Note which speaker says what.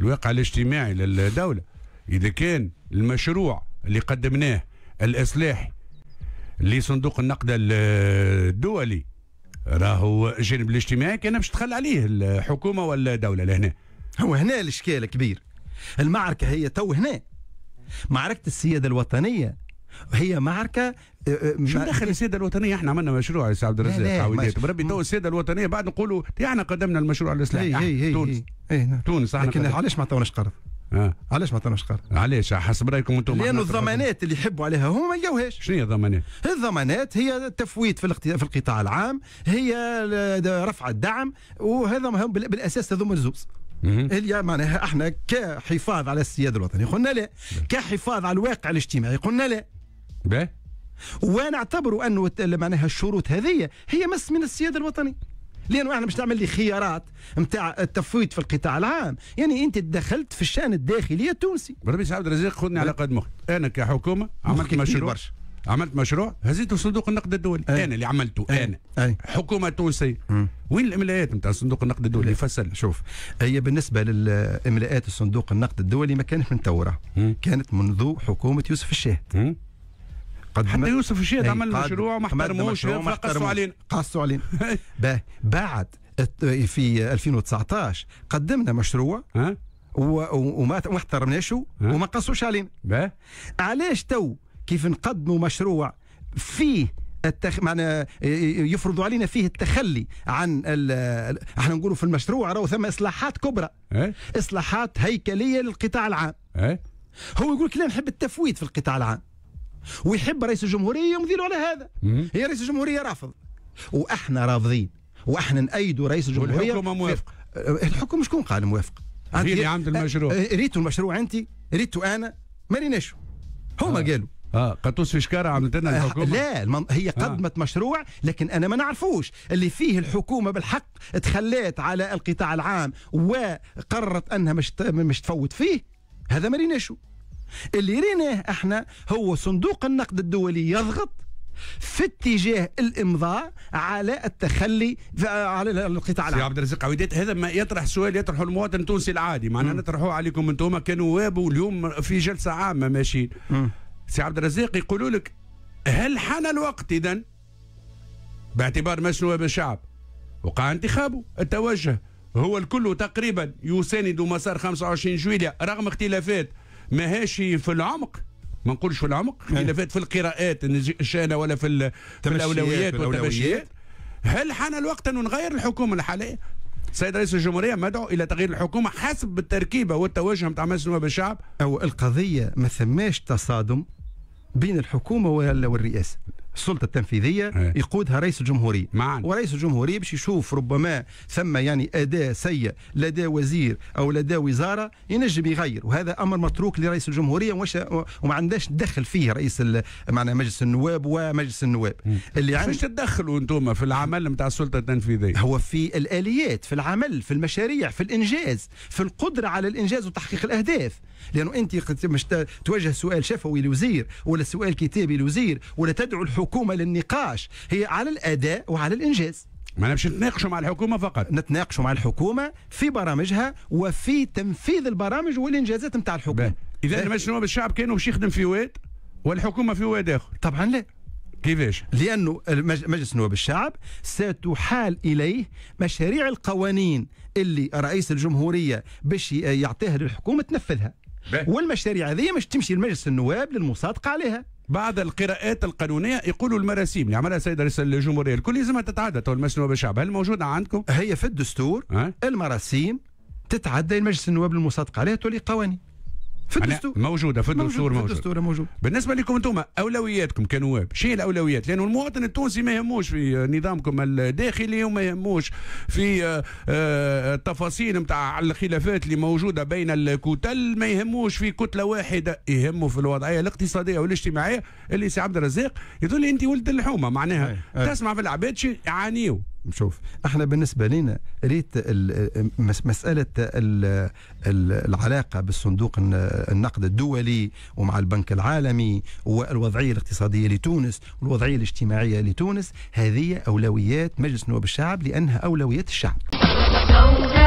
Speaker 1: الواقع الاجتماعي للدولة إذا كان المشروع اللي قدمناه الإصلاحي لصندوق النقد الدولي
Speaker 2: راهو الجانب الاجتماعي كان باش تخلى عليه الحكومة والدولة لهنا هو هنا الإشكال كبير المعركة هي تو هنا معركة السيادة الوطنية هي معركه آه، آه، شو دخل السياده الوطنيه احنا عملنا مشروع يا سي عبد الرزاق تعويضات بربي
Speaker 1: تو السياده الوطنيه بعد نقولوا احنا يعني قدمنا المشروع الاصلاحي تونس هي هي ايه نعم تونس لكن علاش ما عطاوناش قرض؟ آه. علاش ما عطاوناش قرض؟ علاش حسب رايكم انتم لانه الضمانات
Speaker 2: اللي يحبوا عليها هم ما لقاوهاش شنو هي الضمانات؟ الضمانات هي التفويت في في القطاع العام هي رفع الدعم وهذا مهم بالاساس هذوما الزوز اللي معناها احنا كحفاظ على السياده الوطنيه قلنا لا كحفاظ على الواقع الاجتماعي قلنا لا باهي ونعتبروا انه معناها الشروط هذه هي مس من السياده الوطنيه لانه احنا باش تعمل لي خيارات نتاع التفويت في القطاع العام يعني انت تدخلت في الشان الداخلي التونسي بربي عبد الرزاق خذني على قد مخي انا كحكومه عملت مشروع برشا
Speaker 1: عملت مشروع هزيته صندوق النقد الدولي أي. انا اللي عملته أي. انا أي. حكومه
Speaker 2: تونسيه وين الاملاءات نتاع صندوق النقد الدولي فصل شوف هي بالنسبه للاملاءات الصندوق النقد الدولي ما كانت من توره كانت منذ حكومه يوسف الشاهد قد حتى يوسف الشيد إيه، عمل مشروع ما احترموش قصوا علينا قصوا علينا بعد في 2019 قدمنا مشروع وما احترمناش وما قصوش علينا علاش تو كيف نقدموا مشروع فيه التخ... معنا يفرضوا علينا فيه التخلي عن ال... احنا نقولوا في المشروع راهو ثم اصلاحات كبرى إيه؟ اصلاحات هيكليه للقطاع العام إيه؟ هو يقول لك لا نحب التفويت في القطاع العام ويحب رئيس الجمهوريه يمضي له على هذا هي رئيس الجمهوريه رافض واحنا رافضين واحنا نأيدوا رئيس الجمهوريه الحكومه موافقه الحكومه شكون قال موافق هي اللي عملت المشروع أه، ريتو المشروع انت ريتو انا ما ريناش هما آه. قالوا اه قطوس في شكاره عملت لنا أه، الحكومه لا المن... هي آه. قدمت آه. مشروع لكن انا ما نعرفوش اللي فيه الحكومه بالحق تخليت على القطاع العام وقررت انها مش مش تفوت فيه هذا ما ريناشو اللي ريناه احنا هو صندوق النقد الدولي يضغط في اتجاه الامضاء على التخلي على القطاع العام. عبد
Speaker 1: الرزاق عويدات هذا ما يطرح سؤال يطرحه المواطن التونسي العادي معناها نطرحوه عليكم انتم كنواب واليوم في جلسه عامه ماشيين. سي عبد الرزاق يقولوا لك هل حان الوقت اذا باعتبار مجلس نواب الشعب وقع انتخابه التوجه هو الكل تقريبا يساند مسار 25 جويليا رغم اختلافات ماهيش في العمق ما نقولش في العمق إيه. فات في القراءات الشانة ولا في, في الأولويات والتمشيات هل حان الوقت أن نغير الحكومة الحالية؟ السيد رئيس الجمهورية مدعو إلى تغيير الحكومة حسب التركيبة
Speaker 2: والتوجه متاع مجلس النواب الشعب أو القضية ما ثماش تصادم بين الحكومة والرئاسة السلطه التنفيذيه هي. إيه. يقودها رئيس الجمهوريه معنا. ورئيس الجمهوريه باش يشوف ربما ثم يعني اداء سيء لدى وزير او لدى وزاره ينجم يغير وهذا امر متروك لرئيس الجمهوريه وما عندناش دخل فيه رئيس معنا مجلس النواب ومجلس النواب م. اللي عند... تدخلوا انتم في العمل نتاع السلطه التنفيذيه هو في الاليات في العمل في المشاريع في الانجاز في القدره على الانجاز وتحقيق الاهداف لانه انت مش توجه سؤال شفوي لوزير ولا سؤال كتابي لوزير ولا تدعو الحكومه الحكومه للنقاش هي على الاداء وعلى الانجاز ما نمشي نتناقشوا مع الحكومه فقط نتناقشوا مع الحكومه في برامجها وفي تنفيذ البرامج والانجازات نتاع الحكومه اذا المجلس النواب الشعب كان باش يخدم في واد والحكومه في واد اخر طبعا لا كيفاش؟ لانه مجلس نواب الشعب ستحال اليه مشاريع القوانين اللي رئيس الجمهوريه باش يعطيها للحكومه تنفذها والمشاريع هذه مش تمشي لمجلس النواب للمصادقه عليها
Speaker 1: بعد القراءات القانونيه يقولوا المراسيم اللي يعني عملها السيد رئيس الجمهوريه الكل لازمها تتعدى تو المجلس النواب الشعب
Speaker 2: هل موجوده عندكم؟ هي في الدستور أه؟ المراسيم تتعدى المجلس النواب المصادقه عليها تولي قوانين في الدستور موجوده في الدستور موجود, في الدستور موجود بالنسبه لكم انتم
Speaker 1: اولوياتكم كنواب شنو الاولويات لانه المواطن التونسي ما يهموش في نظامكم الداخلي وما يهموش في آه، آه، التفاصيل نتاع الخلافات اللي موجوده بين الكتل ما يهموش في كتله واحده يهموا في الوضعيه الاقتصاديه والاجتماعيه اللي سي عبد الرزاق يقول لي انت ولد الحومه معناها أي. أي. تسمع في
Speaker 2: العباد يعانيو نشوف احنا بالنسبه لنا ريت مساله العلاقه بالصندوق النقد الدولي ومع البنك العالمي والوضعيه الاقتصاديه لتونس والوضعيه الاجتماعيه لتونس هذه اولويات مجلس نواب الشعب لانها اولويات الشعب